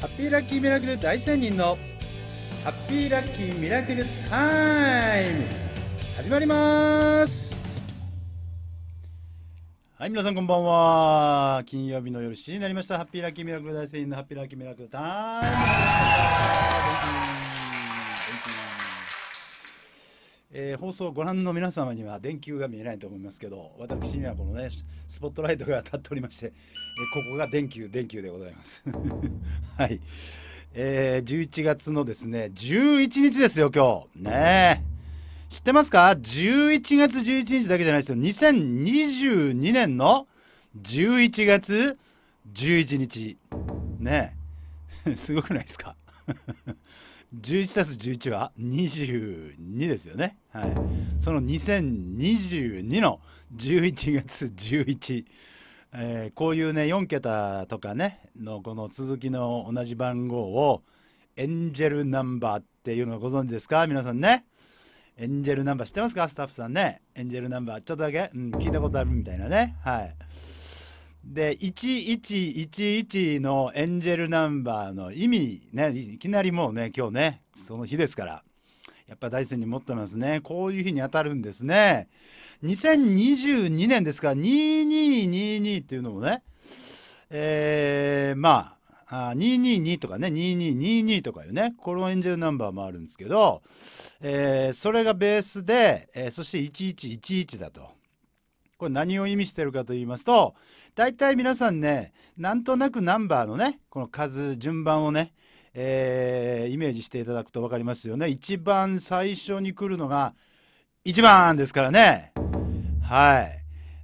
ハッピーラッキーミラクル大仙人のハッピーラッキーミラクルタイム始まりますはい皆さんこんばんは金曜日の夜7時になりましたハッピーラッキーミラクル大仙人のハッピーラッキーミラクルタイムえー、放送をご覧の皆様には電球が見えないと思いますけど私にはこのねスポットライトが当たっておりまして、えー、ここが電球電球でございます はい、えー、11月のですね11日ですよ今日ね知ってますか11月11日だけじゃないですよ2022年の11月11日ね すごくないですか11たす11は22ですよね。はい。その2022の11月11、えー、こういうね、4桁とかね、のこの続きの同じ番号をエンジェルナンバーっていうのご存知ですか皆さんね。エンジェルナンバー知ってますかスタッフさんね。エンジェルナンバー。ちょっとだけ、うん、聞いたことあるみたいなね。はい。で1111のエンジェルナンバーの意味ねいきなりもうね今日ねその日ですからやっぱ大山に持ってますねこういう日に当たるんですね2022年ですから2222っていうのもねえー、まああ222とかね2222とかいうねこのエンジェルナンバーもあるんですけど、えー、それがベースで、えー、そして1111だとこれ何を意味してるかと言いますと、大体皆さんね、なんとなくナンバーのね、この数、順番をね、えー、イメージしていただくと分かりますよね。一番最初に来るのが1番ですからね。はい。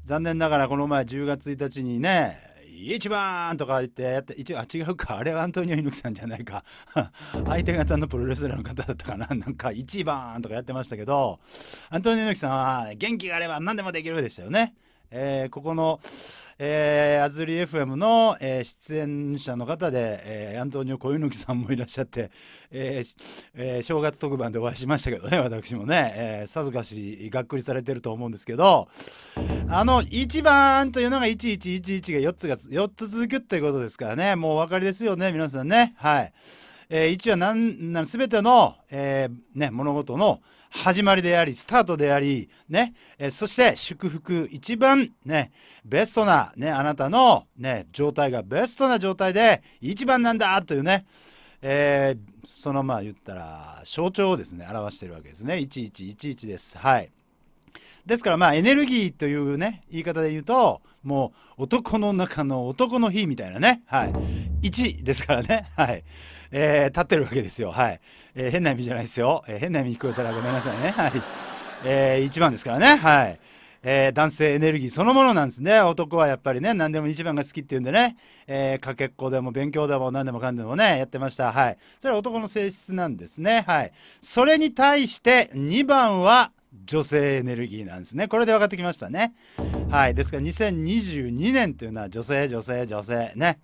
残念ながらこの前10月1日にね、1番とか言ってやって一応あ違うかあれはアントニオ猪木さんじゃないか 相手方のプロレスラーの方だったかななんか1番とかやってましたけどアントニオ猪木さんは元気があれば何でもできるでしたよねえー、ここの、えー、アズリ FM の、えー、出演者の方で、えー、アントニオ小猪さんもいらっしゃって、えーえー、正月特番でお会いしましたけどね私もね、えー、さぞかしがっくりされてると思うんですけどあの1番というのが1111が4つが4つ続くっていうことですからねもうお分かりですよね皆さんねはい、えー、1は何な全ての、えーね、物事の「始まりであり、スタートであり、ね、えそして祝福、一番ね、ベストな、ね、あなたの、ね、状態がベストな状態で一番なんだというね、えー、そのまあ言ったら象徴をですね、表してるわけですね。1111です。はい。ですからまあエネルギーというね言い方で言うともう男の中の男の日みたいなねはい1ですからねはいえー、立ってるわけですよ。はい。えー、変な意味じゃないですよ。えー、変な意味聞こえたらごめんなさいね。はい。えー、一番ですからね。はい。えー、男性エネルギーそのものなんですね男はやっぱりね何でも一番が好きっていうんでね、えー、かけっこでも勉強でも何でもかんでもねやってましたはいそれは男の性質なんですねはいそれに対して2番は女性エネルギーなんですねこれで分かってきましたねはいですから2022年というのは女性女性女性ね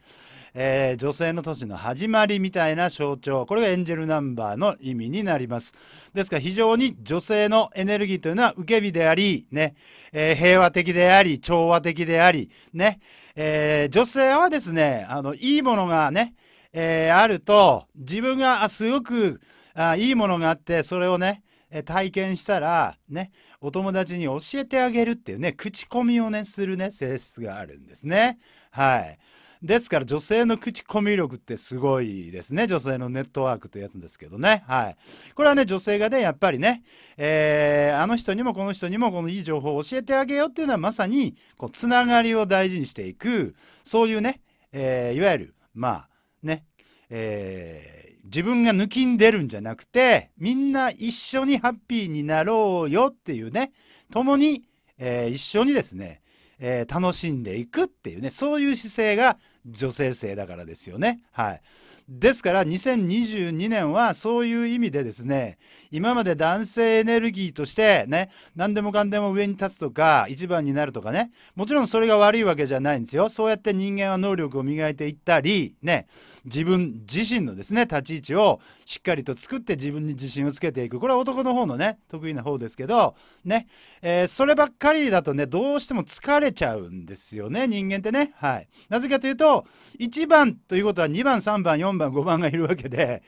えー、女性の年の始まりみたいな象徴これがエンジェルナンバーの意味になりますですから非常に女性のエネルギーというのは受け身であり、ねえー、平和的であり調和的であり、ねえー、女性はですねあのいいものがね、えあると自分がすごくあいいものがあってそれをね体験したらねお友達に教えてあげるっていうね口コミをねするね性質があるんですねはい。ですから女性の口コミ力ってすごいですね。女性のネットワークというやつですけどね。はい。これはね、女性がね、やっぱりね、えー、あの人にもこの人にもこのいい情報を教えてあげようっていうのはまさに、こう、つながりを大事にしていく、そういうね、えー、いわゆる、まあ、ね、えー、自分が抜きんでるんじゃなくて、みんな一緒にハッピーになろうよっていうね、共に、えー、一緒にですね、えー、楽しんでいくっていうね、そういう姿勢が女性性だからですよね。はい、ですから2022年はそういう意味でですね今まで男性エネルギーとしてね、何でもかんでも上に立つとか、一番になるとかね、もちろんそれが悪いわけじゃないんですよ。そうやって人間は能力を磨いていったり、ね、自分自身のですね、立ち位置をしっかりと作って自分に自信をつけていく。これは男の方のね、得意な方ですけど、ね、えー、そればっかりだとね、どうしても疲れちゃうんですよね、人間ってね。はい。なぜかというと、1番ということは2番、3番、4番、5番がいるわけで、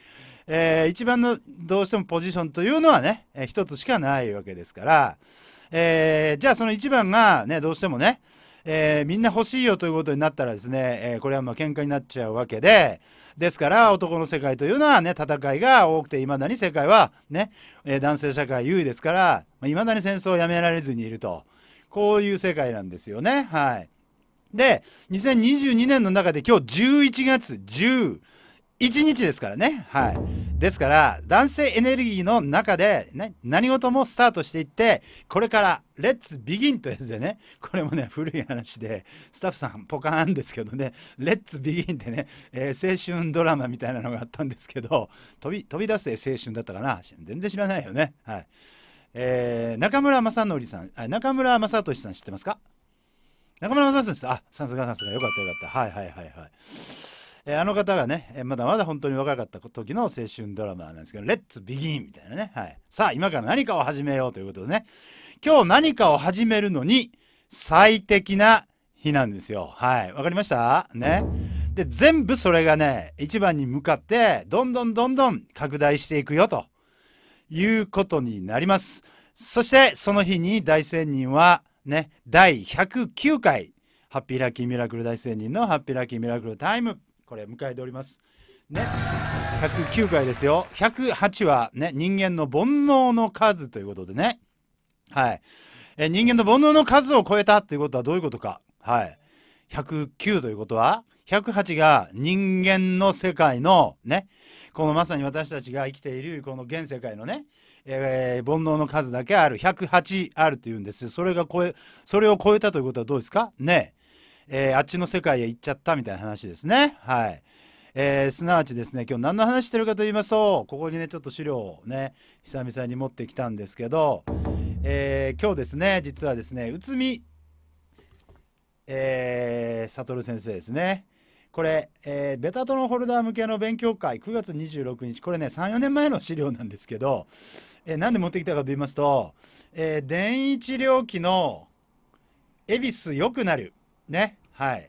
えー、一番のどうしてもポジションというのはね、えー、一つしかないわけですから、えー、じゃあその一番がね、どうしてもね、えー、みんな欲しいよということになったらですね、えー、これはまあ喧嘩になっちゃうわけで、ですから男の世界というのはね、戦いが多くて、いまだに世界はね、えー、男性社会優位ですから、いまあ、だに戦争をやめられずにいると。こういう世界なんですよね。はい。で、2022年の中で今日11月1日ですからね。はい。ですから、男性エネルギーの中で、ね、何事もスタートしていって、これから、レッツビギンというやつでね、これもね、古い話で、スタッフさん、ポカーンですけどね、レッツビギンってね、えー、青春ドラマみたいなのがあったんですけど、飛び、飛び出す青春だったかな。全然知らないよね。はい。えー、中村正則さん、中村正俊さん知ってますか中村正俊さん、あ、さすがさすが、よかったよかった。はいはいはいはい。えー、あの方がね、えまだまだ本当に若かった時の青春ドラマなんですけど、レッツビギンみたいなね。はい。さあ、今から何かを始めようということでね。今日何かを始めるのに最適な日なんですよ。はい。わかりましたね。で、全部それがね、一番に向かって、どんどんどんどん拡大していくよということになります。そして、その日に大仙人は、ね、第109回、ハッピーラッキーミラクル大仙人のハッピーラッキーミラクルタイムこれ迎えておりますね109回ですよ108はね人間の煩悩の数ということでねはいえ人間の煩悩の数を超えたということはどういうことかはい109ということは108が人間の世界のねこのまさに私たちが生きているこの現世界のね、えー、煩悩の数だけある108あるというんですそれが超えそれを超えたということはどうですかねえー、あっちの世界へ行っちゃったみたいな話ですね。はい。えー、すなわちですね、今日何の話してるかと言いますと、ここにね、ちょっと資料をね、久々に持ってきたんですけど、えー、今日ですね、実はですね、内海、えー、悟先生ですね。これ、えー、ベタトロンホルダー向けの勉強会、9月26日、これね、3、4年前の資料なんですけど、えー、なんで持ってきたかと言いますと、えー、電位治療器の、恵比寿良くなるね。はい。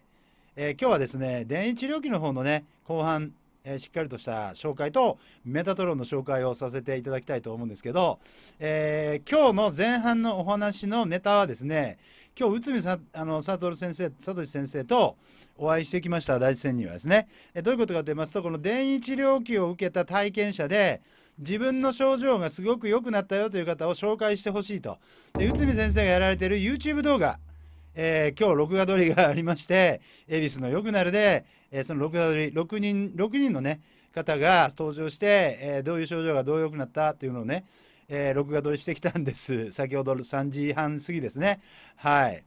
えー、今日はですね、電位治療器の方のね、後半、えー、しっかりとした紹介と、メタトロンの紹介をさせていただきたいと思うんですけど、えー、今日の前半のお話のネタはですね、今日、内海さあの藤先生、聡先生とお会いしてきました、大地先にはですね。えどういうことかと言いますと、この電位治療器を受けた体験者で、自分の症状がすごく良くなったよという方を紹介してほしいと。で、内海先生がやられている YouTube 動画。えー、今日録画撮りがありまして 恵比寿のよくなるで、えー、その録画撮り6人 ,6 人の、ね、方が登場して、えー、どういう症状がどう良くなったというのをね、えー、録画撮りしてきたんです 先ほど3時半過ぎですねはい。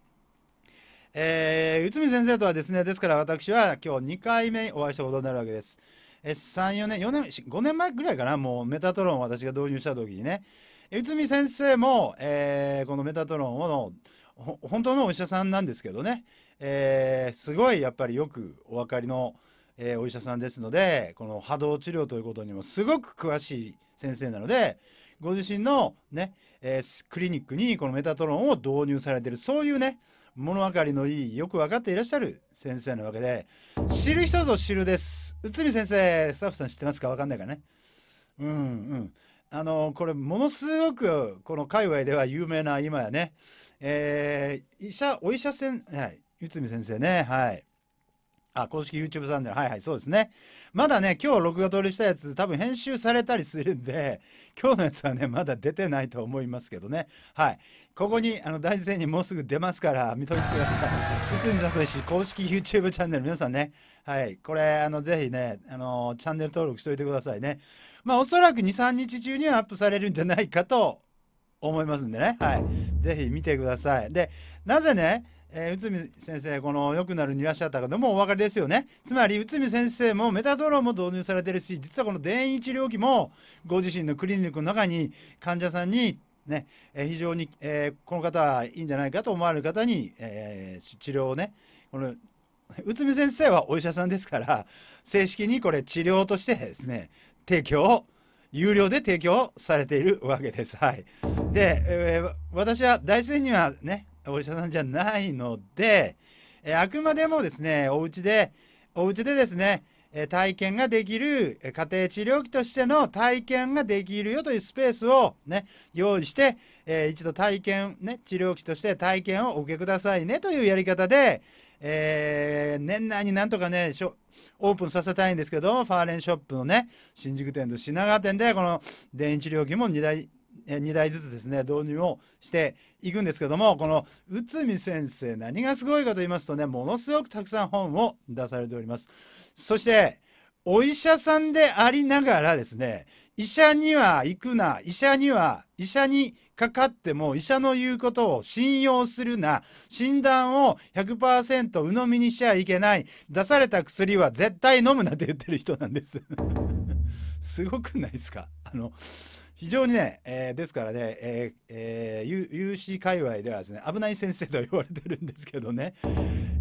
えー、内海先生とはですねですから私は今日2回目お会いしたことになるわけです。え3、4年、4年、5年前ぐらいかな、もうメタトロンを私が導入した時にね、内海先生も、えー、このメタトロンを本当のお医者さんなんですけどね、えー、すごいやっぱりよくお分かりの、えー、お医者さんですのでこの波動治療ということにもすごく詳しい先生なのでご自身のね、えー、クリニックにこのメタトロンを導入されてるそういうね物分かりのいいよく分かっていらっしゃる先生なわけで知る人ぞ知るです内海先生スタッフさん知ってますか分かんないからねうんうんあのこれものすごくこの界隈では有名な今やねえー、医者、お医者ん、はい、内海先生ね、はい。あ、公式 YouTube チャンネル。はいはい、そうですね。まだね、今日録画撮りしたやつ、多分編集されたりするんで、今日のやつはね、まだ出てないと思いますけどね。はい。ここに、あの、大事にもうすぐ出ますから、見といてください。内海聡氏、公式 YouTube チャンネル、皆さんね。はい。これ、あの、ぜひね、あの、チャンネル登録しといてくださいね。まあ、おそらく2、3日中にはアップされるんじゃないかと思いますんでね、はい、ぜひ見てください。でなぜね、えー、内海先生この「良くなる」にいらっしゃったかでもお分かりですよねつまり内海先生もメタトロンも導入されてるし実はこの電位治療器もご自身のクリニックの中に患者さんにね、えー、非常に、えー、この方はいいんじゃないかと思われる方に、えー、治療をねこの内海先生はお医者さんですから正式にこれ治療としてですね提供を有料で提供されているわけです。はい、で、えー、私は大生にはねお医者さんじゃないので、えー、あくまでもですねお家でお家でですね体験ができる家庭治療器としての体験ができるよというスペースを、ね、用意して、えー、一度体験、ね、治療器として体験をお受けくださいねというやり方で、えー、年内になんとかねオープンさせたいんですけど、ファーレンショップのね、新宿店と品川店で、この電池料金も2台、2台ずつですね、導入をしていくんですけども、この内海先生、何がすごいかと言いますとね、ものすごくたくさん本を出されております。そして、お医者さんでありながらですね、医者には行くな、医者には、医者にかかっても医者の言うことを信用するな診断を100%鵜呑みにしちゃいけない出された薬は絶対飲むなって言ってる人なんです すごくないですかあの非常にね、えー、ですからね、えーえー、有志界隈ではですね危ない先生と言われてるんですけどね、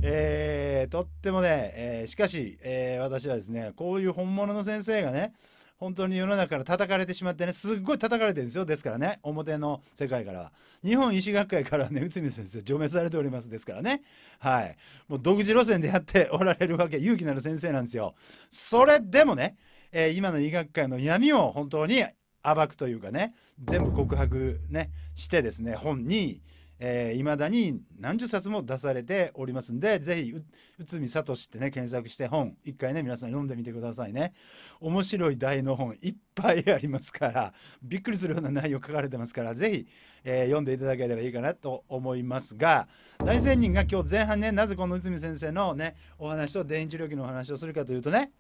えー、とってもね、えー、しかし、えー、私はですねこういう本物の先生がね本当に世の中から叩かれてしまってねすっごい叩かれてるんですよですからね表の世界からは日本医師学会からね内海先生除名されておりますですからねはいもう独自路線でやっておられるわけ勇気のある先生なんですよそれでもね、えー、今の医学界の闇を本当に暴くというかね全部告白ねしてですね本にえー、だに何十冊も出されておりますんで、ぜひ、内海聡ってね、検索して本、一回ね、皆さん読んでみてくださいね。面白い題の本、いっぱいありますから、びっくりするような内容書かれてますから、ぜひ、えー、読んでいただければいいかなと思いますが、大仙人が今日前半ね、なぜこの内海先生のね、お話と電磁力のお話をするかというとね、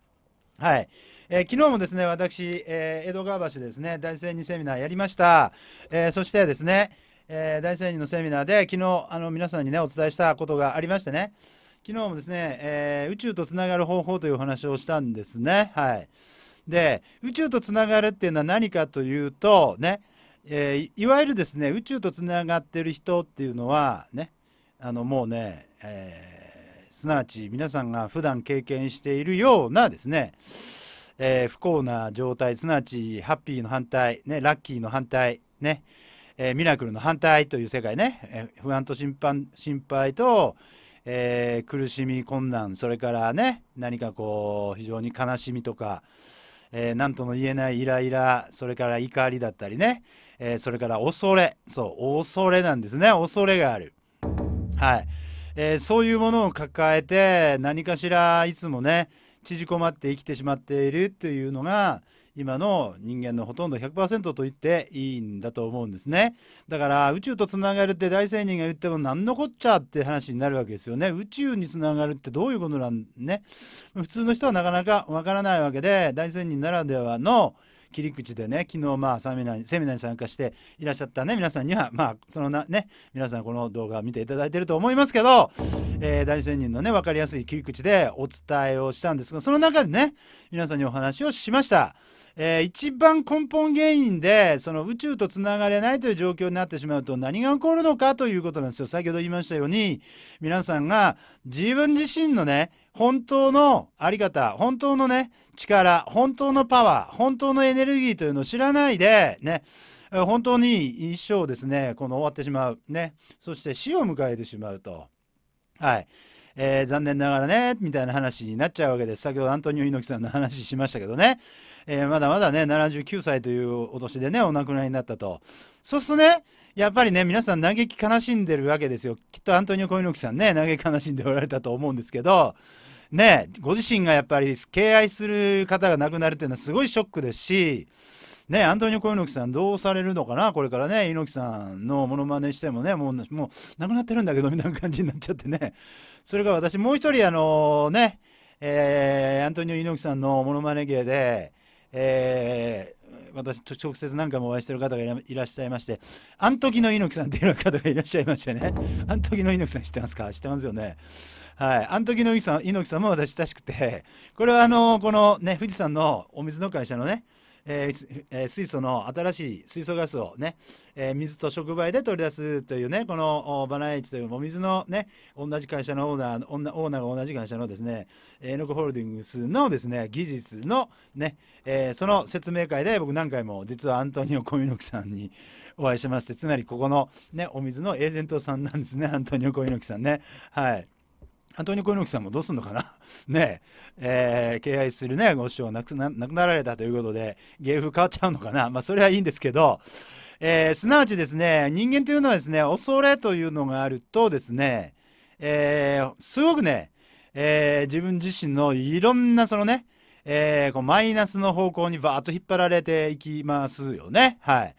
はい。えー、昨日もですね、私、えー、江戸川橋ですね、大仙人セミナーやりました。えー、そしてですね、えー、大仙人のセミナーで昨日あの皆さんにねお伝えしたことがありましてね昨日もですね、えー、宇宙とつながる方法というお話をしたんですねはいで宇宙とつながるっていうのは何かというとね、えー、いわゆるですね宇宙とつながってる人っていうのはねあのもうね、えー、すなわち皆さんが普段経験しているようなですね、えー、不幸な状態すなわちハッピーの反対、ね、ラッキーの反対ね、えー、ミラクルの反対という世界ね、えー、不安と心配心配と、えー、苦しみ困難それからね何かこう非常に悲しみとか、えー、何とも言えないイライラそれから怒りだったりね、えー、それから恐れそう恐れなんですね恐れがある。はいえー、そういうものを抱えて何かしらいつもね縮こまって生きてしまっているというのが今の人間のほとんど100%と言っていいんだと思うんですねだから宇宙とつながるって大仙人が言っても何のこっちゃって話になるわけですよね宇宙につながるってどういうことなんね普通の人はなかなかわからないわけで大仙人ならではの切り口でね昨日まあセミナーにセミナーに参加していらっしゃったね皆さんにはまあそのなね皆さんこの動画を見ていただいてると思いますけど、えー、大仙人のね分かりやすい切り口でお伝えをしたんですがその中でね皆さんにお話をしました。えー、一番根本原因でその宇宙とつながれないという状況になってしまうと何が起こるのかということなんですよ先ほど言いましたように皆さんが自分自身のね本当のあり方本当のね力本当のパワー本当のエネルギーというのを知らないでね本当に一生ですねこの終わってしまうねそして死を迎えてしまうとはい。えー、残念ながらね、みたいな話になっちゃうわけです。先ほどアントニオ猪木さんの話しましたけどね。えー、まだまだね、79歳というお年でね、お亡くなりになったと。そうするとね、やっぱりね、皆さん嘆き悲しんでるわけですよ。きっとアントニオ・コイノキさんね、嘆き悲しんでおられたと思うんですけど、ね、ご自身がやっぱり敬愛する方が亡くなるというのはすごいショックですし、ね、アントニオ・コイノキさんどうされるのかなこれからね、猪木さんのものまねしてもね、もう、もう、亡くなってるんだけど、みたいな感じになっちゃってね。それから私、もう一人、あのー、ね、えー、アントニオ猪木さんのものまね芸で、えー、私と直接何回もお会いしてる方がいらっしゃいまして、あん時の猪木さんっていう方がいらっしゃいましてね、あん時の猪木さん知ってますか知ってますよね。はい、あの時の猪木さん猪木さんも私親しくて、これはあのこのね、富士山のお水の会社のね、えーえ水素の新しい水素ガスをね、えー、水と触媒で取り出すというね、このバナエイチというお水のね、同じ会社のオーナー、オーナーが同じ会社のですね、エノコホールディングスのですね、技術のね、えー、その説明会で僕何回も実はアントニオ・コミノキさんに お会いしまして、つまりここのね、お水のエージェントさんなんですね、アントニオ・コミノキさんね。はい。アントニオ猪木さんもどうすんのかな ねええー、敬愛するね、ご師匠亡くな亡くなられたということで、芸風変わっちゃうのかなまあ、それはいいんですけど、えー、すなわちですね、人間というのはですね、恐れというのがあるとですね、えー、すごくね、え自分自身のいろんなそのね、えこうマイナスの方向にバーッと引っ張られていきますよね。はい。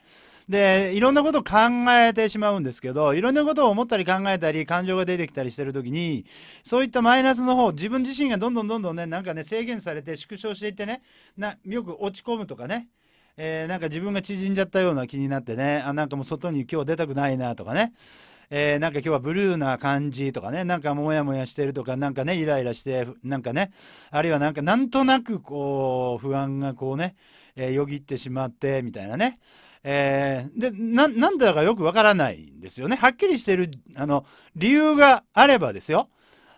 でいろんなことを考えてしまうんですけどいろんなことを思ったり考えたり感情が出てきたりしてる時にそういったマイナスの方自分自身がどんどんどんどんねなんかね制限されて縮小していってねなよく落ち込むとかねえー、なんか自分が縮んじゃったような気になってねあなんかもう外に今日出たくないなとかね、えー、なんか今日はブルーな感じとかねなんかモヤモヤしてるとかなんかねイライラしてなんかねあるいはなんかなんとなくこう不安がこうね、えー、よぎってしまってみたいなねえー、でな、なんだかよくわからないんですよね。はっきりしている、あの、理由があればですよ。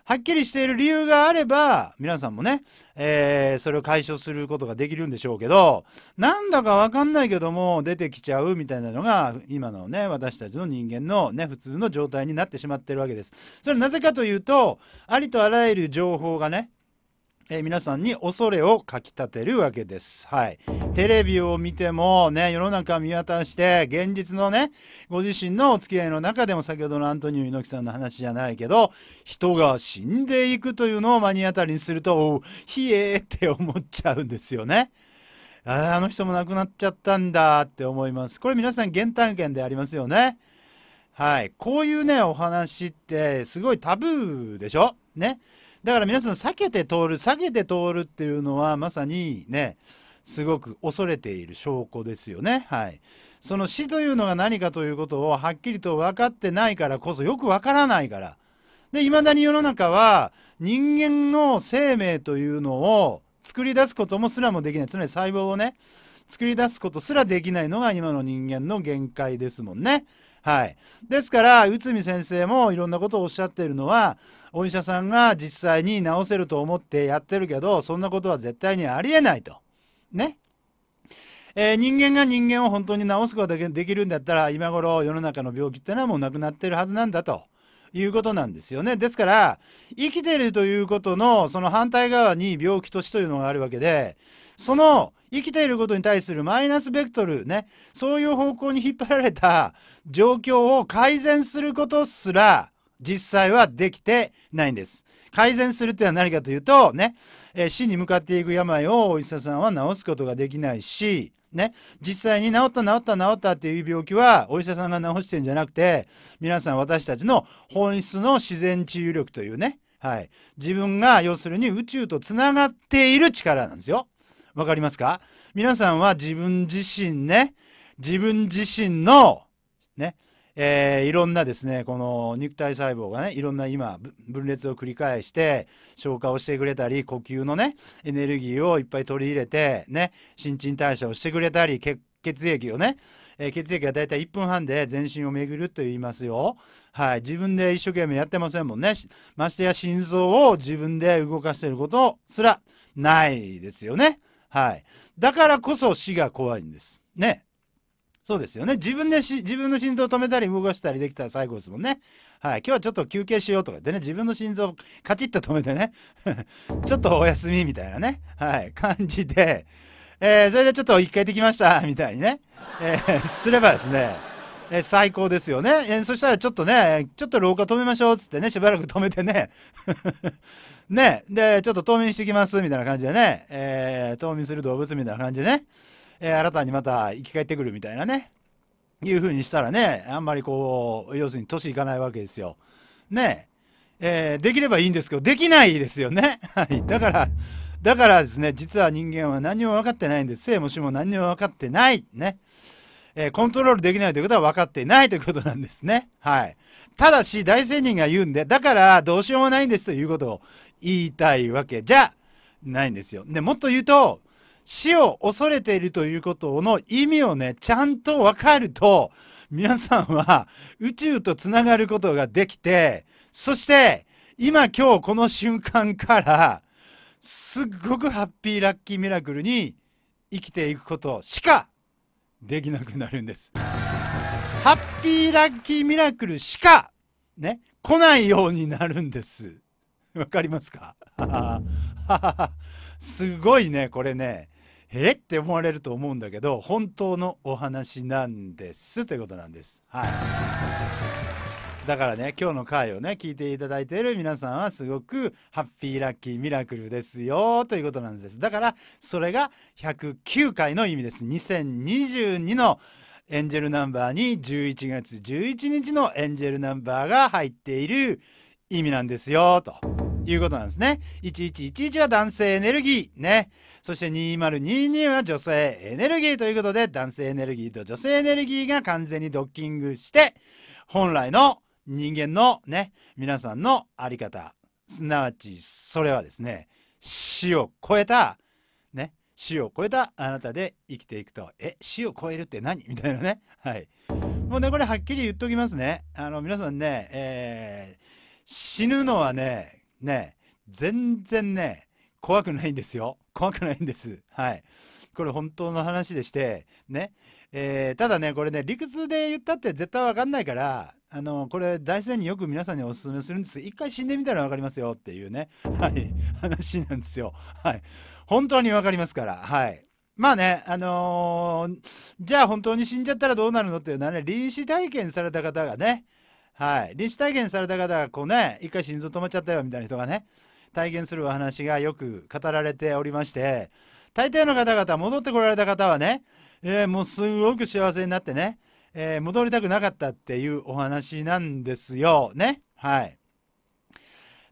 はっきりしている理由があれば、皆さんもね、えー、それを解消することができるんでしょうけど、なんだかわかんないけども、出てきちゃうみたいなのが、今のね、私たちの人間のね、普通の状態になってしまってるわけです。それはなぜかというと、ありとあらゆる情報がね、えー、皆さんに恐れをかきたてるわけです。はい。テレビを見てもね、世の中見渡して、現実のね、ご自身のお付き合いの中でも先ほどのアントニオ猪木さんの話じゃないけど、人が死んでいくというのを目に当たりにすると、おひえーって思っちゃうんですよね。ああの人も亡くなっちゃったんだって思います。これ皆さん原体験でありますよね。はい。こういうね、お話ってすごいタブーでしょね。だから皆さん避けて通る避けて通るっていうのはまさにねすごく恐れている証拠ですよね。はい、その死というのが何かということをはっきりと分かってないからこそよく分からないから。でいまだに世の中は人間の生命というのを作り出すこともすらもできないつまり細胞をね作り出すことすらできないのが今の人間の限界ですもんね。はい、ですから内海先生もいろんなことをおっしゃっているのはお医者さんが実際に治せると思ってやってるけどそんなことは絶対にありえないと。ね。えー、人間が人間を本当に治すことができるんだったら今頃世の中の病気ってのはもうなくなってるはずなんだと。いうことなんですよね。ですから生きてるということのその反対側に病気と死というのがあるわけでその生きていることに対するマイナスベクトルねそういう方向に引っ張られた状況を改善することすら実際はできてないんです。改善するっていうのは何かというとね、えー、死に向かっていく病をお医者さんは治すことができないしね、実際に治った治った治ったっていう病気はお医者さんが治してんじゃなくて皆さん私たちの本質の自然治癒力というね、はい、自分が要するに宇宙とつながっている力なんですよ。わかりますか皆さんは自分自身ね、自分自身の、ね、えー、いろんなですね、この肉体細胞がね、いろんな今、分裂を繰り返して、消化をしてくれたり、呼吸のね、エネルギーをいっぱい取り入れて、ね、新陳代謝をしてくれたり、血血液をね、えー、血液がだいたい1分半で全身を巡ると言いますよ。はい。自分で一生懸命やってませんもんね。ましてや心臓を自分で動かしていることすらないですよね。はい。だからこそ死が怖いんです。ね。そうですよね。自分でし、自分の心臓を止めたり動かしたりできたら最後ですもんね。はい。今日はちょっと休憩しようとか言ってね、自分の心臓をカチッと止めてね、ちょっとお休みみたいなね、はい、感じで、えー、それでちょっと一回できました、みたいにね、えー、すればですね、え最高ですよね、えそしたらちょっとねちょっと廊下止めましょうっつってねしばらく止めてね ねでちょっと冬眠してきますみたいな感じでね、えー、冬眠する動物みたいな感じでね、えー、新たにまた生き返ってくるみたいなねいうふうにしたらねあんまりこう要するに年いかないわけですよ。ねえー、できればいいんですけどできないですよね。はい、だからだからですね実は人間は何も分かってないんです生も死も何も分かってないね。えコントロールできないということは分かっていないということなんですね。はい。ただし、大仙人が言うんで、だからどうしようもないんですということを言いたいわけじゃないんですよ。で、もっと言うと、死を恐れているということの意味をね、ちゃんと分かると、皆さんは宇宙とつながることができて、そして、今今日この瞬間から、すっごくハッピーラッキーミラクルに生きていくことしかできなくなるんですハッピーラッキーミラクルしかね来ないようになるんですわかりますか すごいねこれねえって思われると思うんだけど本当のお話なんですということなんですはいだからね今日の回をね聞いていただいている皆さんはすごくハッピーラッキーミラクルですよということなんですだからそれが109回の意味です2022のエンジェルナンバーに11月11日のエンジェルナンバーが入っている意味なんですよと。いうことなんですね。1111は男性エネルギー。ね。そして2022は女性エネルギーということで、男性エネルギーと女性エネルギーが完全にドッキングして、本来の人間のね皆さんの在り方すなわちそれはですね死を超えたね死を超えたあなたで生きていくとえ死を超えるって何みたいなねはいもうねこれはっきり言っときますねあの皆さんね、えー、死ぬのはねね全然ね怖くないんですよ怖くないんですはいこれ本当の話でしてねえー、ただね、これね、理屈で言ったって絶対わかんないから、あの、これ、大自然によく皆さんにお勧めするんです一回死んでみたらわかりますよっていうね、はい、話なんですよ。はい。本当にわかりますから、はい。まあね、あのー、じゃあ本当に死んじゃったらどうなるのっていうのはね、臨死体験された方がね、はい、臨死体験された方が、こうね、一回心臓止まっちゃったよみたいな人がね、体験するお話がよく語られておりまして、大抵の方々、戻ってこられた方はね、えー、もうすごく幸せになってね、えー、戻りたくなかったっていうお話なんですよ。ね。はい。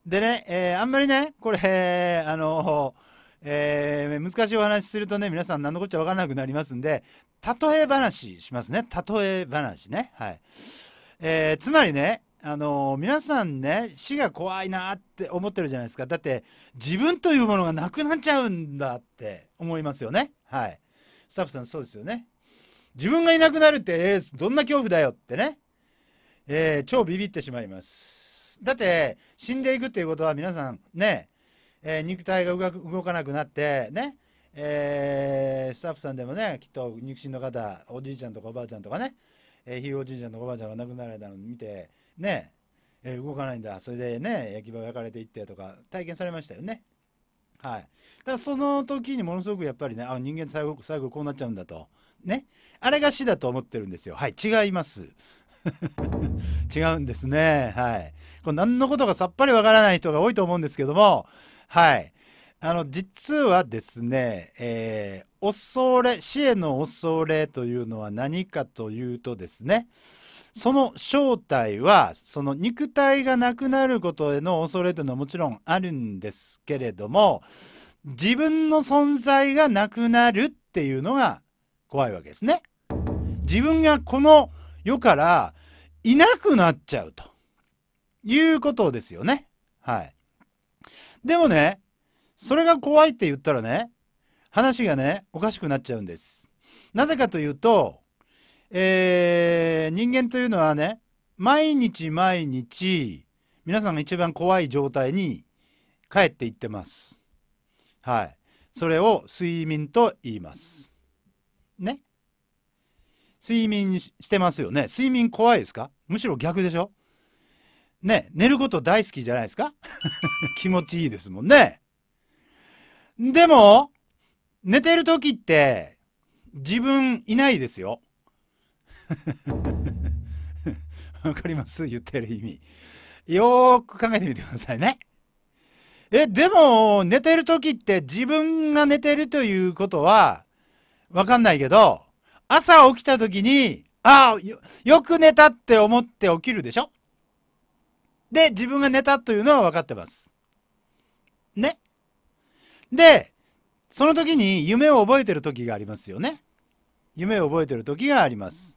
でね、えー、あんまりね、これ、えー、あのえ難しいお話するとね、皆さん何のこっちゃ分からなくなりますんで、例え話しますね。例え話ね。はい。えー、つまりね、あのー、皆さんね死が怖いなって思ってるじゃないですかだって自分というものがなくなっちゃうんだって思いますよねはいスタッフさんそうですよね。自分がいなくなるって、えー、どんな恐怖だよってね、えー、超ビビってしまいます。だって死んでいくっていうことは皆さんね、えー、肉体が動かなくなってね、えー、スタッフさんでもねきっと肉親の方おじいちゃんとかおばあちゃんとかね、えー、ひいおじいちゃんとかおばあちゃんが亡くなられたのを見てね、えー、動かないんだそれでね焼き場焼かれていってとか体験されましたよね。はい、ただその時にものすごくやっぱりねあ人間最後最後こうなっちゃうんだとねあれが死だと思ってるんですよはい違います 違うんですねはいこれ何のことかさっぱりわからない人が多いと思うんですけどもはいあの実はですね、えー、恐れ死への恐れというのは何かというとですねその正体はその肉体がなくなることへの恐れというのはもちろんあるんですけれども自分の存在がなくなるっていうのが怖いわけですね。自分がこの世からいなくなっちゃうということですよね。はい。でもね、それが怖いって言ったらね、話がね、おかしくなっちゃうんです。なぜかというと、えー、人間というのはね、毎日毎日、皆さんが一番怖い状態に帰っていってます。はい。それを睡眠と言います。ね。睡眠してますよね。睡眠怖いですかむしろ逆でしょね、寝ること大好きじゃないですか 気持ちいいですもんね。でも、寝てる時って自分いないですよ。わかります言ってる意味。よーく考えてみてくださいね。え、でも、寝てる時って自分が寝てるということは、わかんないけど、朝起きた時に、ああ、よく寝たって思って起きるでしょで、自分が寝たというのは分かってます。ね。で、その時に夢を覚えてる時がありますよね。夢を覚えてる時があります。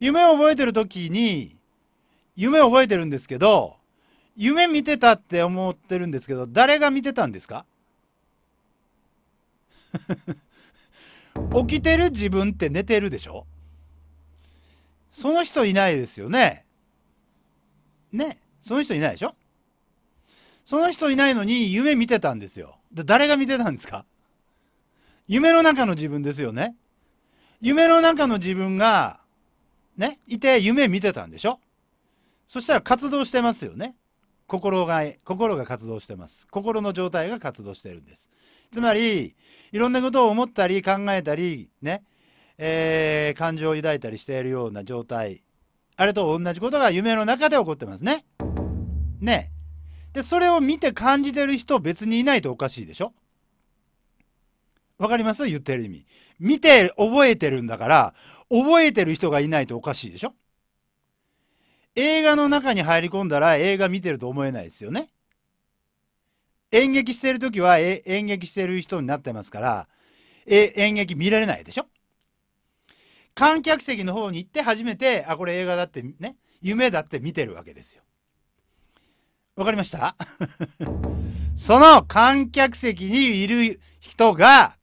夢を覚えてる時に、夢を覚えてるんですけど、夢見てたって思ってるんですけど、誰が見てたんですか 起きてる自分って寝てるでしょその人いないですよね。ね。その人いないでしょその人いないのに夢見てたんですよ。誰が見てたんですか夢の中の自分ですよね。夢の中の自分がね、いて夢見てたんでしょそしたら活動してますよね。心が、心が活動してます。心の状態が活動してるんです。つまり、いろんなことを思ったり考えたり、ね、えー、感情を抱いたりしているような状態。あれと同じことが夢の中で起こってますね。ね。で、それを見て感じてる人別にいないとおかしいでしょわかります言ってる意味。見て覚えてるんだから、覚えてる人がいないとおかしいでしょ映画の中に入り込んだら映画見てると思えないですよね演劇してる時は演劇してる人になってますから演劇見られないでしょ観客席の方に行って初めてあこれ映画だってね夢だって見てるわけですよわかりました その観客席にいる人が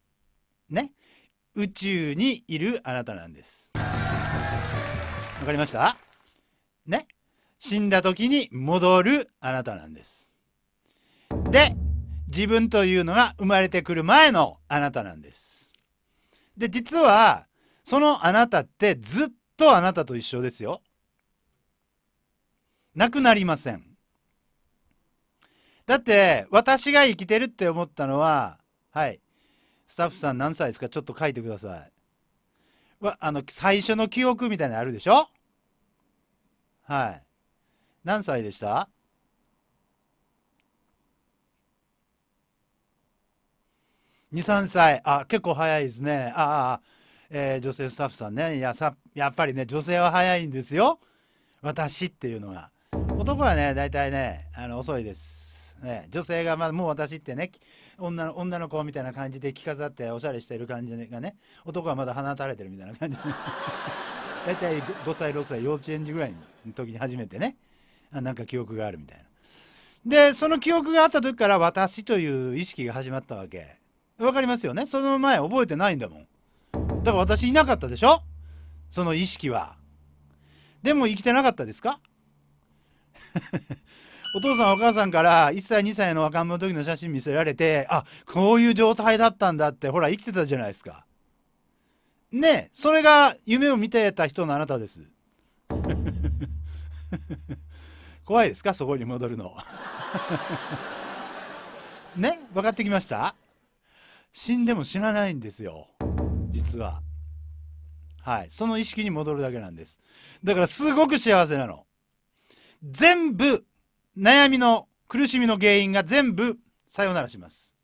宇宙にいるあなたなんですわかりましたね死んだ時に戻るあなたなんですで自分というのが生まれてくる前のあなたなんですで実はそのあなたってずっとあなたと一緒ですよなくなりませんだって私が生きてるって思ったのははいスタッフさん何歳ですかちょっと書いてください。わ、あの、最初の記憶みたいなのあるでしょはい。何歳でした23歳あ結構早いですねああ、えー、女性スタッフさんねやさやっぱりね女性は早いんですよ私っていうのが男はね大体ねあの遅いですね、女性が、まあ、もう私ってね女の女の子みたいな感じで着飾っておしゃれしてる感じがね男はまだ放たれてるみたいな感じで 大体5歳6歳幼稚園児ぐらいの時に初めてねあなんか記憶があるみたいなでその記憶があった時から私という意識が始まったわけわかりますよねその前覚えてないんだもんだから私いなかったでしょその意識はでも生きてなかったですかお父さんお母さんから1歳2歳の若者の時の写真見せられてあこういう状態だったんだってほら生きてたじゃないですかねそれが夢を見てた人のあなたです 怖いですかそこに戻るの ね分かってきました死んでも死なないんですよ実ははいその意識に戻るだけなんですだからすごく幸せなの全部悩みの苦しみの原因が全部さよならします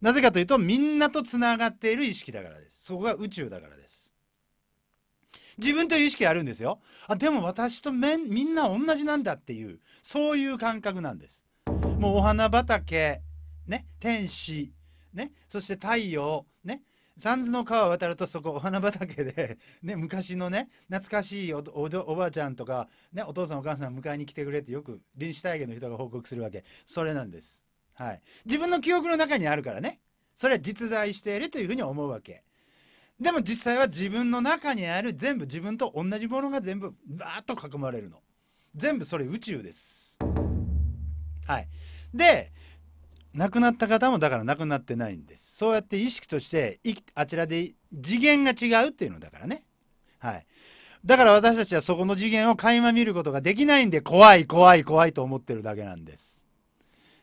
なぜかというとみんなとつながっている意識だからですそこが宇宙だからです自分という意識あるんですよあでも私とめみんな同じなんだっていうそういう感覚なんですもうお花畑ね天使ねそして太陽ね三途の川を渡るとそこお花畑で ね、昔のね、懐かしいおばあちゃんとか、ね、お父さんお母さん迎えに来てくれってよく臨死体験の人が報告するわけ。それなんです。はい。自分の記憶の中にあるからね。それは実在しているというふうに思うわけ。でも実際は自分の中にある全部自分と同じものが全部バーッと囲まれるの。全部それ宇宙です。はい。で、亡くなった方もだから亡くなってないんですそうやって意識としてあちらで次元が違うっていうのだからねはいだから私たちはそこの次元を垣間見ることができないんで怖い怖い怖いと思ってるだけなんです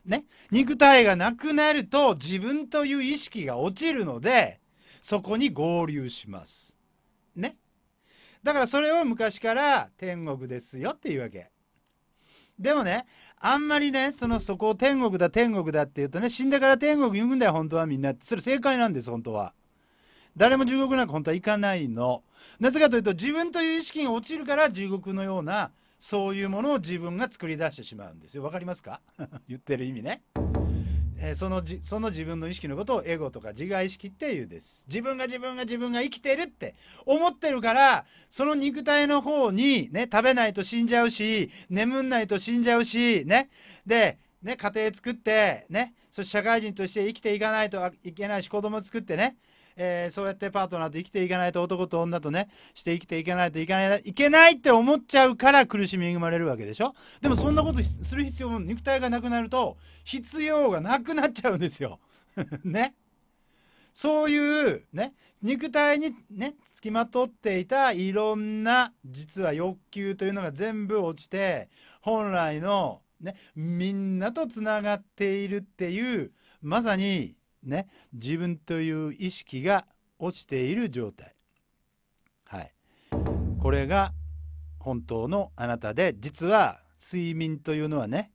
ね肉体がなくなると自分という意識が落ちるのでそこに合流しますねだからそれを昔から天国ですよっていうわけでもねあんまりね、そのそこを天国だ天国だって言うとね、死んだから天国行くんだよ、本当はみんな。それ正解なんです、本当は。誰も地獄なんか本当は行かないの。なぜかというと、自分という意識が落ちるから地獄のような、そういうものを自分が作り出してしまうんですよ。わかりますか 言ってる意味ね。えー、そのじその自分の意識のことをエゴとか自我意識って言うです自分が自分が自分が生きてるって思ってるからその肉体の方にね食べないと死んじゃうし眠んないと死んじゃうしねでね家庭作ってねそして社会人として生きていかないといけないし子供作ってねえー、そうやってパートナーと生きていかないと男と女とねして生きていかないといけないいけないって思っちゃうから苦しみに生まれるわけでしょでもそんなことする必要も肉体がなくなると必要がなくなっちゃうんですよ。ね。そういうね肉体にね付きまとっていたいろんな実は欲求というのが全部落ちて本来のねみんなとつながっているっていうまさにね、自分という意識が落ちている状態。はい。これが本当のあなたで、実は睡眠というのはね、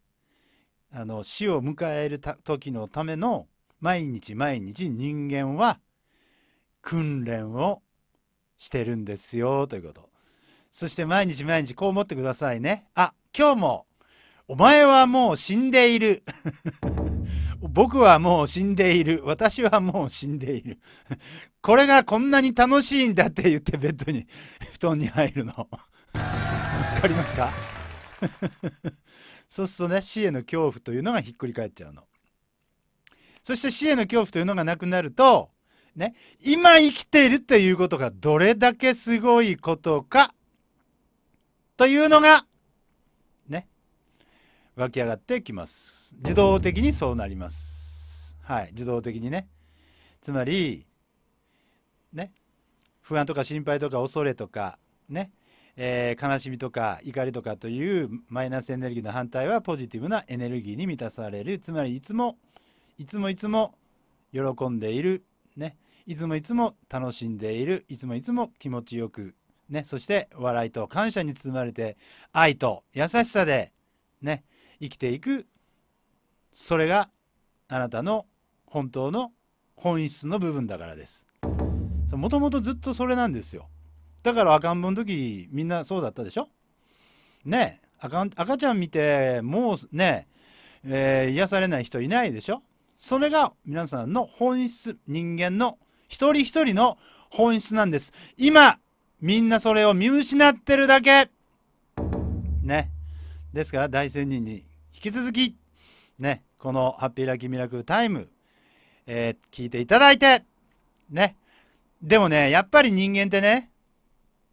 あの死を迎える時のための毎日毎日人間は訓練をしてるんですよということ。そして毎日毎日こう思ってくださいね。あ、今日もお前はもう死んでいる。僕はもう死んでいる。私はもう死んでいる。これがこんなに楽しいんだって言ってベッドに、布団に入るの。わかりますか そうするとね、死への恐怖というのがひっくり返っちゃうの。そして死への恐怖というのがなくなると、ね、今生きているということがどれだけすごいことかというのが湧き上がってきます自動的にそうなりますはい自動的にねつまりね不安とか心配とか恐れとかね、えー、悲しみとか怒りとかというマイナスエネルギーの反対はポジティブなエネルギーに満たされるつまりいつもいつもいつも喜んでいるねいつもいつも楽しんでいるいつもいつも気持ちよくねそして笑いと感謝に包まれて愛と優しさでね生きていくそれがあなたの本当の本質の部分だからですもともとずっとそれなんですよだから赤ん坊の時みんなそうだったでしょねえ赤ちゃん見てもうねえー、癒されない人いないでしょそれが皆さんの本質人間の一人一人の本質なんです今みんなそれを見失ってるだけねですから大仙人に引き続き、ね、このハッピーラッキーミラクルタイム、えー、聞いていただいて、ね。でもね、やっぱり人間ってね、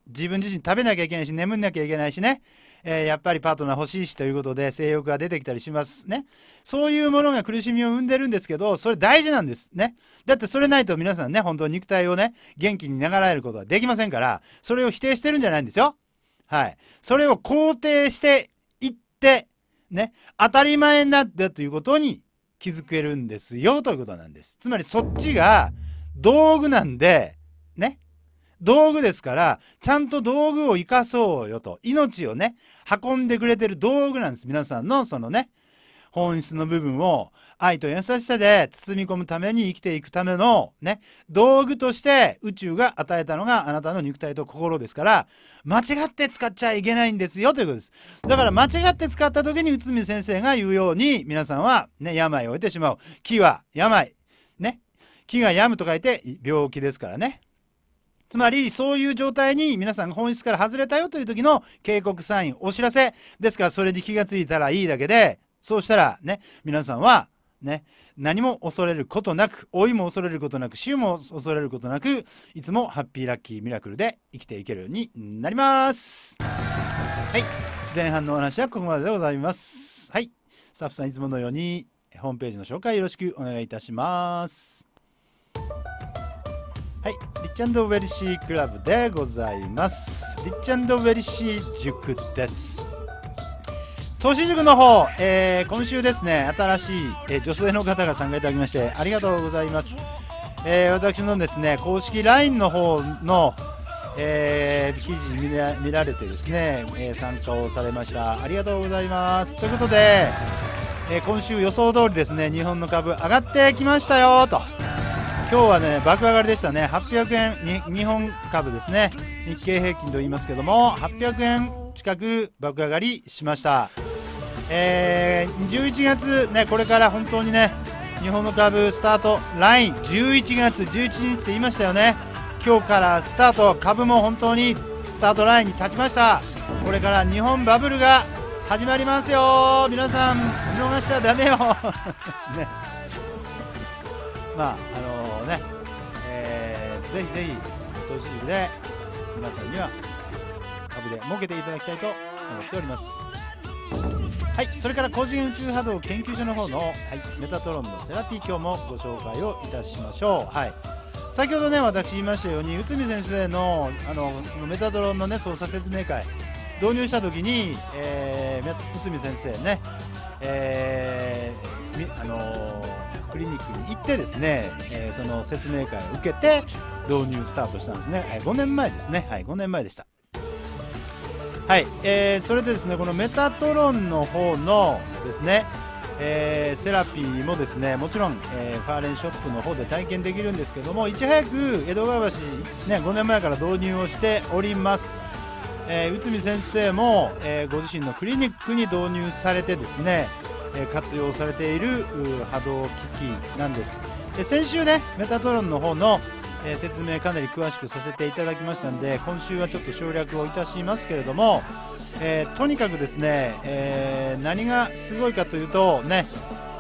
自分自身食べなきゃいけないし、眠んなきゃいけないしね、えー、やっぱりパートナー欲しいしということで性欲が出てきたりしますね。そういうものが苦しみを生んでるんですけど、それ大事なんですね。だってそれないと皆さんね、本当肉体をね、元気に流れることはできませんから、それを否定してるんじゃないんですよ。はい。それを肯定していって、ね、当たり前になったということに気づけるんですよということなんです。つまりそっちが道具なんで、ね、道具ですから、ちゃんと道具を生かそうよと、命をね、運んでくれてる道具なんです。皆さんのそのね、本質の部分を愛と優しさで包み込むために生きていくためのね道具として宇宙が与えたのがあなたの肉体と心ですから間違って使っちゃいけないんですよということですだから間違って使った時に内海先生が言うように皆さんはね病を得てしまう木は病ね木が病むと書いて病気ですからねつまりそういう状態に皆さんが本質から外れたよという時の警告サインお知らせですからそれに気がついたらいいだけでそうしたらね皆さんはね、何も恐れることなく老いも恐れることなく死も恐れることなくいつもハッピーラッキーミラクルで生きていけるようになりますはい前半のお話はここまででございますはいスタッフさんいつものようにホームページの紹介よろしくお願いいたしますはい、リッチウェリシークラブでございます。リッチウェリシー塾です。都市塾の方、えー、今週ですね、新しい、えー、女性の方が参加いただきまして、ありがとうございます。えー、私のですね、公式 LINE の方の、えー、記事見ら見られてですね、えー、参加をされました。ありがとうございます。ということで、え今週予想通りですね、日本の株上がってきましたよと。今日はね爆上がりでしたね、800円日本株ですね、日経平均と言いますけども、800円近く爆上がりしました。えー、11月、ね、これから本当にね日本の株スタートライン11月11日って言いましたよね今日からスタート株も本当にスタートラインに立ちましたこれから日本バブルが始まりますよ皆さん見逃しちゃだめよ、ね、まああのー、ね、えー、ぜひぜひ投資で皆さんには株で儲けていただきたいと思っておりますはいそれから個人宇宙波動研究所の方の、はい、メタトロンのセラピー今日もご紹介をいたしましょう、はい、先ほどね私言いましたように内海先生のあのメタトロンの、ね、操作説明会導入した時に、えー、内海先生ね、えー、あのー、クリニックに行ってですね、えー、その説明会を受けて導入スタートしたんですね、はい、5年前ですね、はい、5年前でしたはい、えー、それでですねこのメタトロンの方のですね、えー、セラピーもですねもちろん、えー、ファーレンショップの方で体験できるんですけどもいち早く江戸川橋、ね、5年前から導入をしております、えー、内海先生も、えー、ご自身のクリニックに導入されてですね、え活用されている波動機器なんですで先週ねメタトロンの方のえー、説明かなり詳しくさせていただきましたので今週はちょっと省略をいたしますけれども、えー、とにかくですね、えー、何がすごいかというとね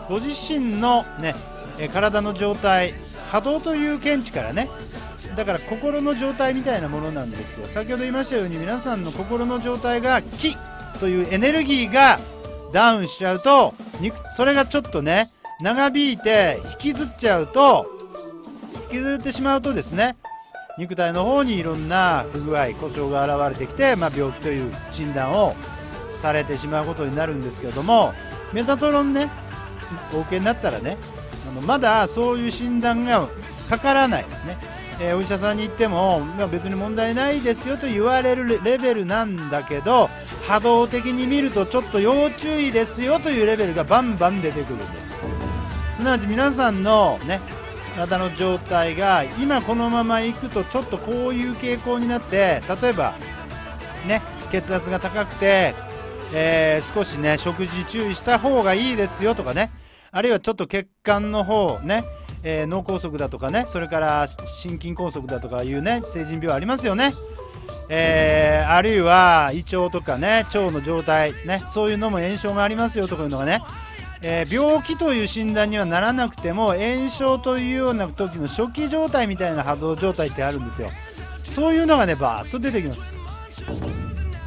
ご自身のね体の状態波動という見地からねだから心の状態みたいなものなんですよ先ほど言いましたように皆さんの心の状態が気というエネルギーがダウンしちゃうとそれがちょっとね長引いて引きずっちゃうと削ってしまうとですね肉体の方にいろんな不具合故障が現れてきて、まあ、病気という診断をされてしまうことになるんですけれどもメタトロンねお受けになったらねあのまだそういう診断がかからないね、えー、お医者さんに行っても、まあ、別に問題ないですよと言われるレベルなんだけど波動的に見るとちょっと要注意ですよというレベルがバンバン出てくるんですすなわち皆さんのね体の状態が今このままいくとちょっとこういう傾向になって例えば、ね、血圧が高くて、えー、少しね食事注意した方がいいですよとかねあるいはちょっと血管の方ね、えー、脳梗塞だとかねそれから心筋梗塞だとかいうね成人病ありますよね。えー、あるいは胃腸とかね腸の状態ねそういうのも炎症がありますよとかいうのがねえー、病気という診断にはならなくても炎症というような時の初期状態みたいな波動状態ってあるんですよそういうのがねバーッと出てきます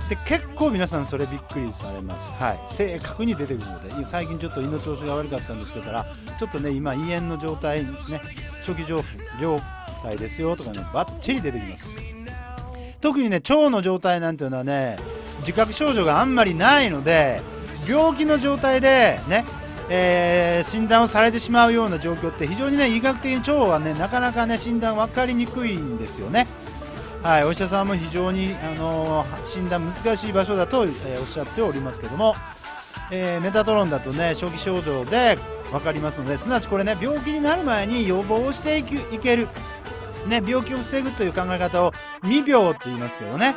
で結構皆さんそれびっくりされますはい正確に出てくるので最近ちょっと胃の調子が悪かったんですけどちょっとね今胃炎の状態ね初期状態ですよとかねバッチリ出てきます特にね腸の状態なんていうのはね自覚症状があんまりないので病気の状態でね、えー、診断をされてしまうような状況って非常にね医学的に腸はねなかなかね診断分かりにくいんですよね。はい、お医者さんも非常に、あのー、診断難しい場所だと、えー、おっしゃっておりますけども、えー、メタトロンだとね初期症状で分かりますのですなわちこれね病気になる前に予防していける、ね、病気を防ぐという考え方を未病と言いますけどね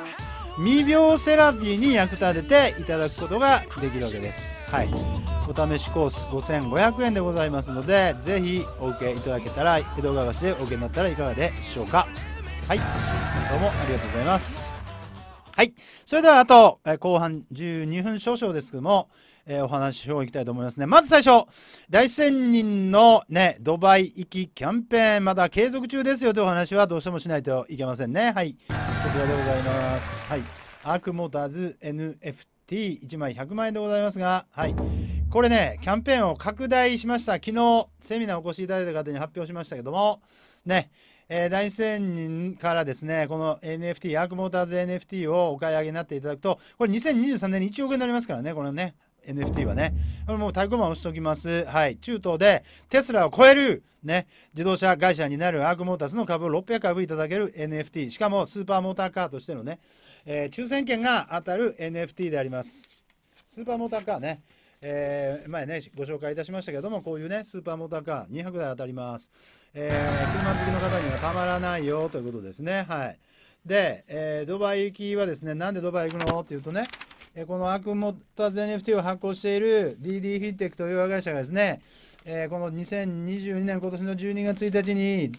未病セラピーに役立てていただくことができるわけです。はい、お試しコース5500円でございますのでぜひお受けいただけたら江戸川市でお受けになったらいかがでしょうか。はい、どうもありがとうございます。はい、それではあと後半12分少々ですけども。えー、お話をいきたいと思いますね。まず最初、大仙人のね、ドバイ行きキャンペーン、まだ継続中ですよというお話はどうしてもしないといけませんね。はい。こちらでございます。はい。アクモーズ NFT1 枚100万円でございますが、はい。これね、キャンペーンを拡大しました。昨日、セミナーお越しいただいた方に発表しましたけども、ね、えー、大仙人からですね、この NFT、アークモーターズ NFT をお買い上げになっていただくと、これ2023年に1億円になりますからね、これね。NFT はね。もう太鼓判押しておきます。はい。中東でテスラを超えるね。自動車会社になるアークモーターズの株を600株いただける NFT。しかもスーパーモーターカーとしてのね、えー、抽選券が当たる NFT であります。スーパーモーターカーね。えー、前ね、ご紹介いたしましたけども、こういうね、スーパーモーターカー200台当たります。えー、車好きの方にはたまらないよということですね。はい。で、えー、ドバイ行きはですね、なんでドバイ行くのっていうとね、えこのアクモタズ NFT を発行している DD フィテックという会社がですね、えこの2022年今年の12月1日に、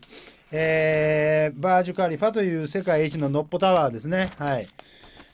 えー、バージュカリファという世界一のノッポタワーですね。はい。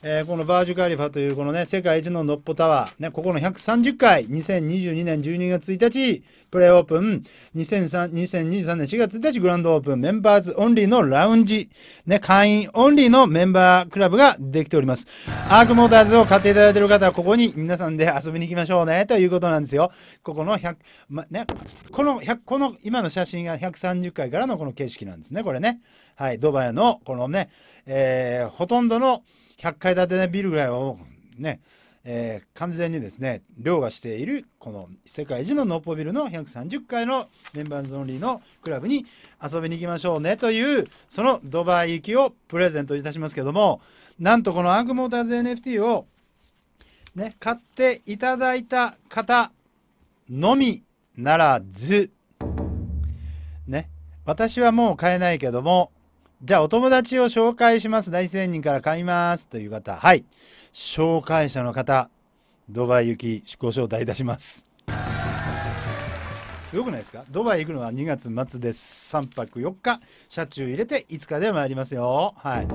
えー、このバージュカリファというこのね、世界一のノッポタワー、ね、ここの130回、2022年12月1日、プレイオープン、2023, 2023年4月1日グランドオープン、メンバーズオンリーのラウンジ、ね、会員オンリーのメンバークラブができております。アークモーターズを買っていただいている方は、ここに皆さんで遊びに行きましょうね、ということなんですよ。ここの100、ま、ね、この100、この今の写真が130回からのこの景色なんですね、これね。はい、ドバイのこのね、えー、ほとんどの、100階建てのビルぐらいはもうね、えー、完全にですね凌駕しているこの世界一のノッポビルの130階のメンバーズオンリーのクラブに遊びに行きましょうねというそのドバイ行きをプレゼントいたしますけどもなんとこのアークモーターズ NFT をね買っていただいた方のみならずね私はもう買えないけどもじゃあ、お友達を紹介します。大仙人から買います。という方。はい。紹介者の方、ドバイ行き、ご招待いたします。すごくないですかドバイ行くのは2月末です。3泊4日、車中入れて5日で参りますよ。はい。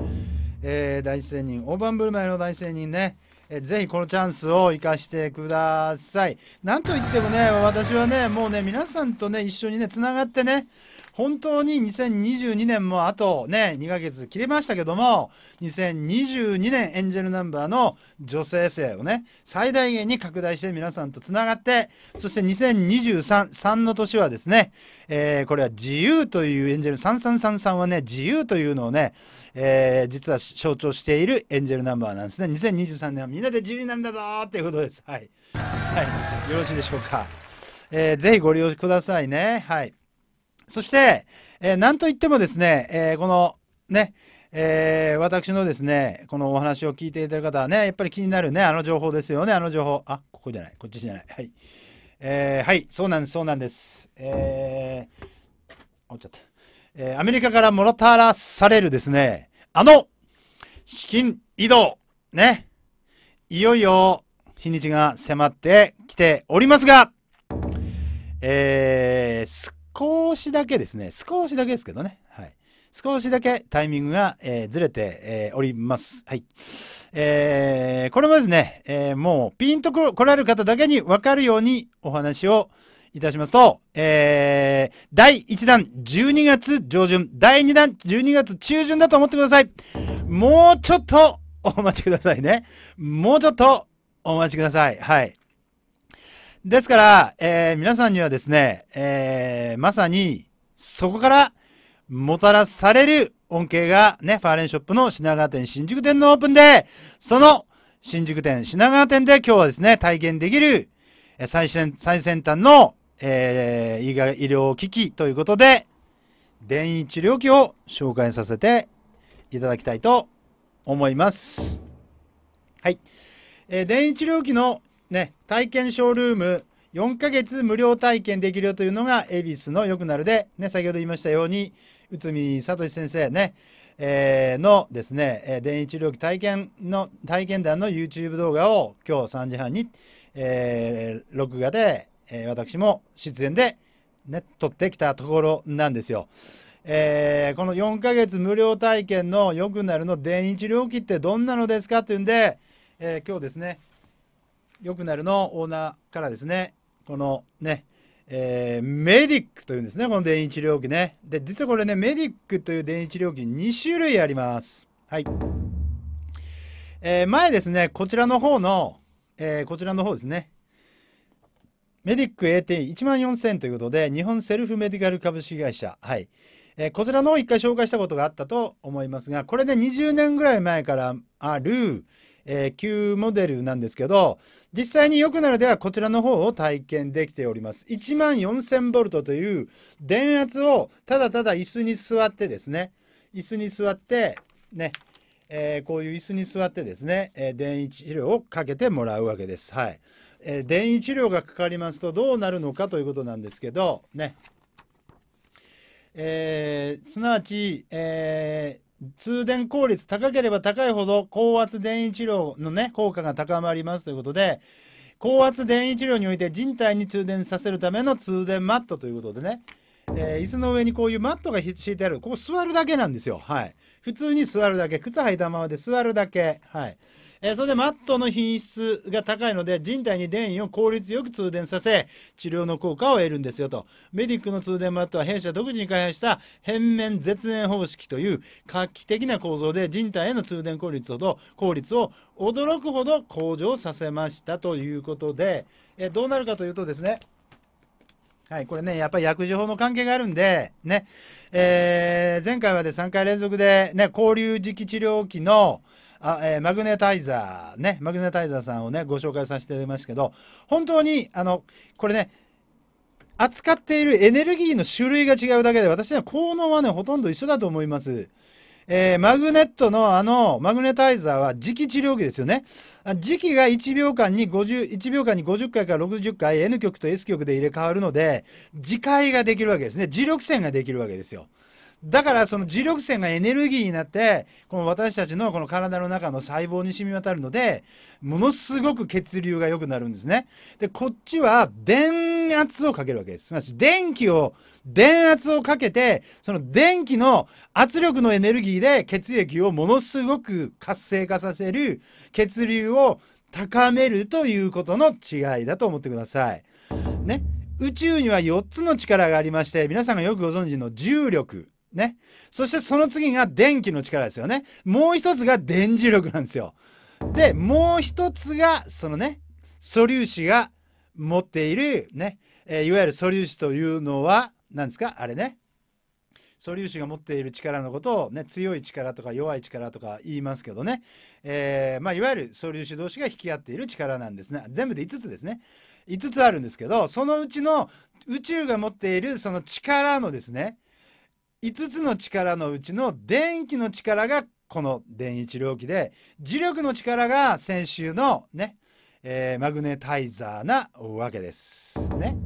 えー、大仙人、大盤振る舞いの大仙人ね。えぜひこのチャンスを生かしてください。なんといってもね、私はね、もうね、皆さんとね、一緒にね、つながってね、本当に2022年もあとね、2ヶ月切れましたけども、2022年エンジェルナンバーの女性性をね、最大限に拡大して皆さんとつながって、そして2023、3の年はですね、えー、これは自由というエンジェル、3333はね、自由というのをね、えー、実は象徴しているエンジェルナンバーなんですね。2023年はみんなで自由になるんだぞーっていうことです。はい。はい。よろしいでしょうか。えー、ぜひご利用くださいね。はい。そして、えー、なんといってもですね、えー、このね、えー、私のですね、このお話を聞いていただく方はね、やっぱり気になるね、あの情報ですよね、あの情報。あ、ここじゃない、こっちじゃない。はい。えー、はい、そうなんです、そうなんです。えー、っちゃった。えー、アメリカからもたらされるですね、あの、資金移動、ね、いよいよ日にちが迫ってきておりますが、えー、少しだけですね、少しだけですけどね、はい。少しだけタイミングが、えー、ずれて、えー、おります。はい。えー、これもですね、えー、もうピンと来られる方だけにわかるようにお話をいたしますと、えー、第1弾12月上旬、第2弾12月中旬だと思ってください。もうちょっとお待ちくださいね。もうちょっとお待ちください。はい。ですから、えー、皆さんにはですね、えー、まさにそこからもたらされる恩恵がね、ファーレンショップの品川店新宿店のオープンで、その新宿店品川店で今日はですね、体験できる最先最先端の、えー、医療機器ということで、電位治療器を紹介させていただきたいと思います。はい。えー、電位治療器のね、体験ショールーム4ヶ月無料体験できるよというのが恵比寿のよくなるで、ね、先ほど言いましたように内海聡先生ね、えー、のですね、電位治療器体験の体験談の YouTube 動画を今日3時半に、えー、録画で、えー、私も出演で、ね、撮ってきたところなんですよ。えー、この4ヶ月無料体験のよくなるの電位治療器ってどんなのですかというんで、えー、今日ですねよくなるのオーナーからですね、このね、えー、メディックというんですね、この電池料金ね。で、実はこれね、メディックという電池料金2種類あります。はい。えー、前ですね、こちらの方の、えー、こちらの方ですね、メディック AT1 万4000ということで、日本セルフメディカル株式会社。はい。えー、こちらの方一回紹介したことがあったと思いますが、これで20年ぐらい前からある、えー、旧モデルなんですけど、実際によくなるではこちらの方を体験できております。1万4000ボルトという電圧をただただ椅子に座ってですね、椅子に座って、ね、えー、こういう椅子に座ってですね、えー、電位治療をかけてもらうわけです。はい。えー、電位治療がかかりますとどうなるのかということなんですけど、ね。えー、すなわち、え通電効率高ければ高いほど高圧電位治療のね効果が高まりますということで高圧電位治療において人体に通電させるための通電マットということでね、えー、椅子の上にこういうマットが敷いてあるここ座るだけなんですよはい普通に座るだけ靴履いたままで座るだけはいえそれでマットの品質が高いので人体に電位を効率よく通電させ治療の効果を得るんですよとメディックの通電マットは弊社独自に開発した変面絶縁方式という画期的な構造で人体への通電効率を効率を驚くほど向上させましたということで、えどうなるかというとですねはい、これね、やっぱり薬事法の関係があるんで、ね、えー、前回まで3回連続で、ね、交流磁気治療器の、あ、えー、マグネタイザーねマグネタイザーさんをねご紹介させていただきましたけど本当にあのこれね扱っているエネルギーの種類が違うだけで私は効能はねほとんど一緒だと思います。えー、マグネットのあのマグネタイザーは磁気治療器ですよね。磁気が1秒間に50、1秒間に50回から60回 N 極と S 極で入れ替わるので、磁界ができるわけですね。磁力線ができるわけですよ。だからその磁力線がエネルギーになってこの私たちのこの体の中の細胞に染み渡るのでものすごく血流が良くなるんですね。でこっちは電圧をかけるわけです。すません。電気を電圧をかけてその電気の圧力のエネルギーで血液をものすごく活性化させる血流を高めるということの違いだと思ってください。ね。宇宙には4つの力がありまして皆さんがよくご存知の重力ね。そしてその次が電気の力ですよね。もう一つが電磁力なんですよ。で、もう一つが、そのね、素粒子が持っている、ね、えー、いわゆる素粒子というのは、何ですかあれね。素粒子が持っている力のことを、ね、強い力とか弱い力とか言いますけどね、えー、まあ、いわゆる素粒子同士が引き合っている力なんですね全部で5つですね5つあるんですけどそのうちの宇宙が持っているその力のですね5つの力のうちの電気の力がこの電一療器で磁力の力が先週のね、えー、マグネタイザーなわけです。ね。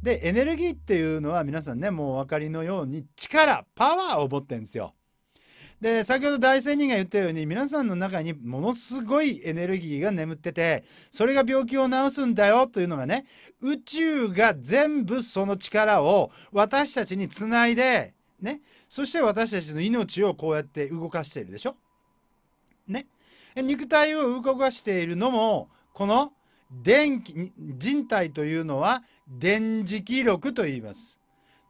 でエネルギーっていうのは皆さんねもうお分かりのように力パワーを持ってるんですよ。で先ほど大仙人が言ったように皆さんの中にものすごいエネルギーが眠っててそれが病気を治すんだよというのがね宇宙が全部その力を私たちにつないでね。そして私たちの命をこうやって動かしているでしょね。肉体を動かしているのも、この電気、人体というのは電磁気力と言います。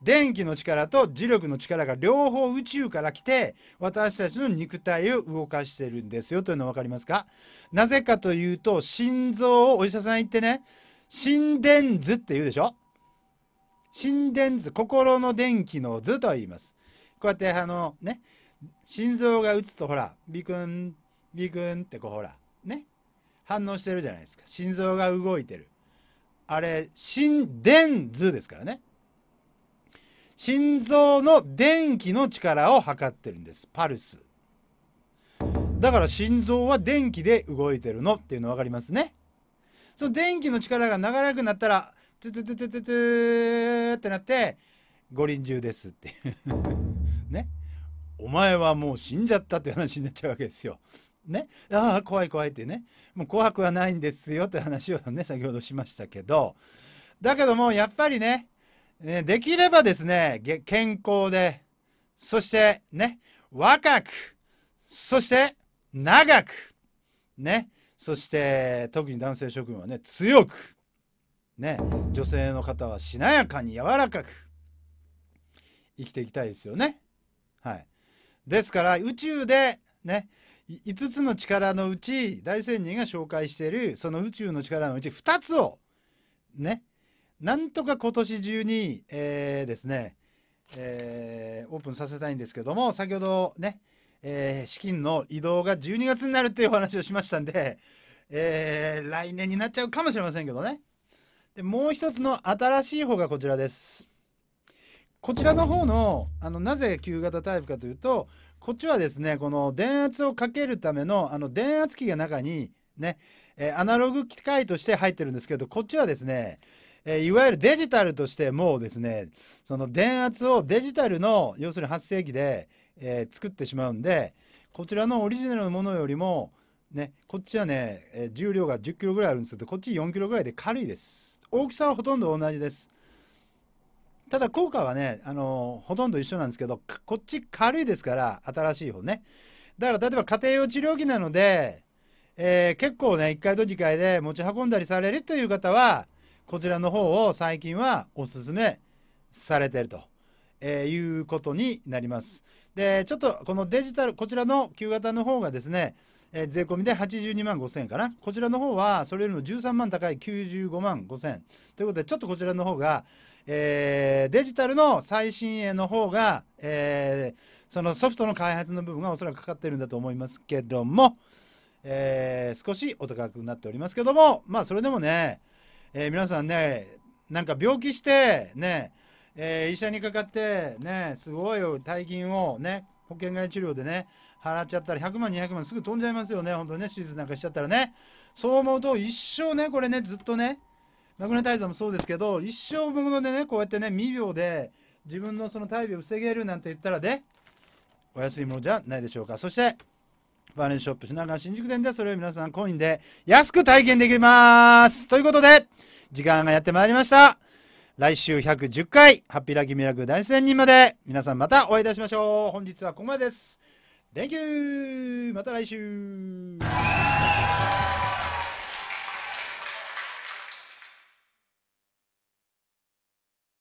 電気の力と磁力の力が両方宇宙から来て私たちの肉体を動かしてるんですよというの分かりますかなぜかというと心臓をお医者さん言ってね心電図って言うでしょ心電図、心の電気の図と言います。こうやって、あの、ね、心臓が打つと、ほら、ビクン、ビクンってこう、ほら、ね、反応してるじゃないですか。心臓が動いてる。あれ、心電図ですからね。心臓の電気の力を測ってるんです。パルス。だから心臓は電気で動いてるのっていうの分かりますね。その電気の力が長らくなったらトゥトゥトゥトゥトゥってなって、五輪中ですって ね。お前はもう死んじゃったって話になっちゃうわけですよ。ね。ああ、怖い怖いってね。もう怖くはないんですよって話をね、先ほどしましたけど。だけども、やっぱりね、ねできればですね、健康で、そしてね、若く、そして長く、ね。そして、特に男性諸君はね、強く、ね女性の方はしなやかに柔らかく生きていきたいですよね。はい、ですから宇宙でね5つの力のうち大仙人が紹介しているその宇宙の力のうち2つをねなんとか今年中に、えー、ですね、えー、オープンさせたいんですけども先ほどね、えー、資金の移動が12月になるっていうお話をしましたんで、え来年になっちゃうかもしれませんけどね。でもう一つの新しい方がこちらですこちらの方のあのなぜ旧型タイプかというとこっちはですねこの電圧をかけるためのあの電圧機が中にね、えアナログ機械として入ってるんですけどこっちはですねえいわゆるデジタルとしてもうですねその電圧をデジタルの要するに発生器で、えー、作ってしまうんでこちらのオリジナルのものよりもねこっちはね、え重量が1 0キロぐらいあるんですけどこっち4キロぐらいで軽いです大きさはほとんど同じですただ効果はねあのほとんど一緒なんですけどこっち軽いですから新しい方ねだから例えば家庭用治療器なので、えー、結構ね1回と2回で持ち運んだりされるという方はこちらの方を最近はおすすめされてると、えー、いうことになりますでちょっとこのデジタルこちらの旧型の方がですねえー、税込みで82万5000円かな。こちらの方は、それよりも13万高い95万5000円。ということで、ちょっとこちらの方が、えー、デジタルの最新鋭の方が、えー、そのソフトの開発の部分がおそらくかかってるんだと思いますけども、えー、少しお高くなっておりますけども、まあ、それでもね、えー、皆さんね、なんか病気して、ね、えー、医者にかかって、ね、すごい大金をね、保険外治療でね、払っちゃったら100万200万すぐ飛んじゃいますよね本当にね手術なんかしちゃったらねそう思うと一生ねこれねずっとねマグネタイザーもそうですけど一生分のでねこうやってね未病で自分のその大病を防げるなんて言ったらねお安いものじゃないでしょうかそしてバーレンショップ品川新宿店でそれを皆さんコインで安く体験できますということで時間がやってまいりました来週110回ハッピーラッキーミラクル大仙人まで皆さんまたお会いいたしましょう本日はここまでです Thank you! また来週